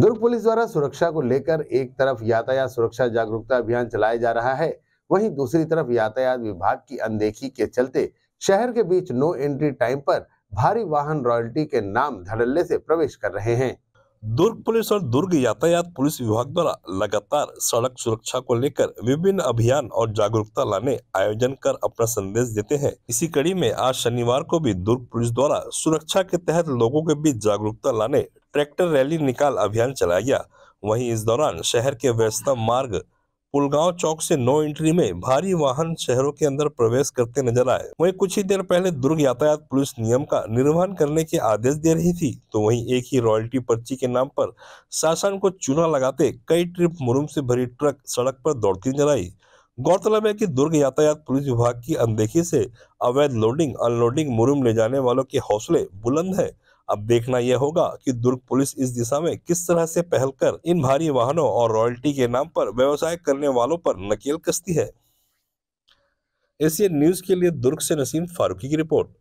दुर्ग police द्वारा सुरक्षा को लेकर एक तरफ यातायात सुरक्षा जागरूकता अभियान चलाया जा रहा है वहीं दूसरी तरफ यातायात विभाग की अनदेखी के चलते शहर के बीच नो एंट्री टाइम पर भारी वाहन रॉयल्टी के नाम धड़ल्ले से प्रवेश कर रहे हैं दुर्ग पुलिस और दुर्ग यातायात पुलिस विभाग द्वारा लगातार सड़क सुरक्षा को लेकर विभिन्न अभियान और जागरूकता लाने आयोजन कर अपना संदेश देते हैं इसी कड़ी में आज शनिवार को भी दुर्ग पुलिस द्वारा सुरक्षा के तहत लोगों के बीच जागरूकता लाने ट्रैक्टर रैली निकाल अभियान चलाया गया वहीं इस दौरान शहर के व्यस्तम मार्ग पुलगांव चौक से नो एंट्री में भारी वाहन शहरों के अंदर प्रवेश करते नजर आए वहीं कुछ ही देर पहले दुर्ग यातायात पुलिस नियम का निर्वहन करने के आदेश दे रही थी तो वहीं एक ही रॉयल्टी पर्ची के नाम पर शासन को चूना लगाते कई ट्रिप मुरुम से भरी ट्रक सड़क पर दौड़ती नजर आई गौरतलब है कि दुर्ग यातायात पुलिस विभाग की अनदेखी से अवैध लोडिंग अनलोडिंग मुरुम ले जाने वालों के हौसले बुलंद है अब देखना यह होगा कि दुर्ग पुलिस इस दिशा में किस तरह से पहल कर इन भारी वाहनों और रॉयल्टी के नाम पर व्यवसाय करने वालों पर नकेल कसती है एशियन न्यूज के लिए दुर्ग से नसीम फारूकी की रिपोर्ट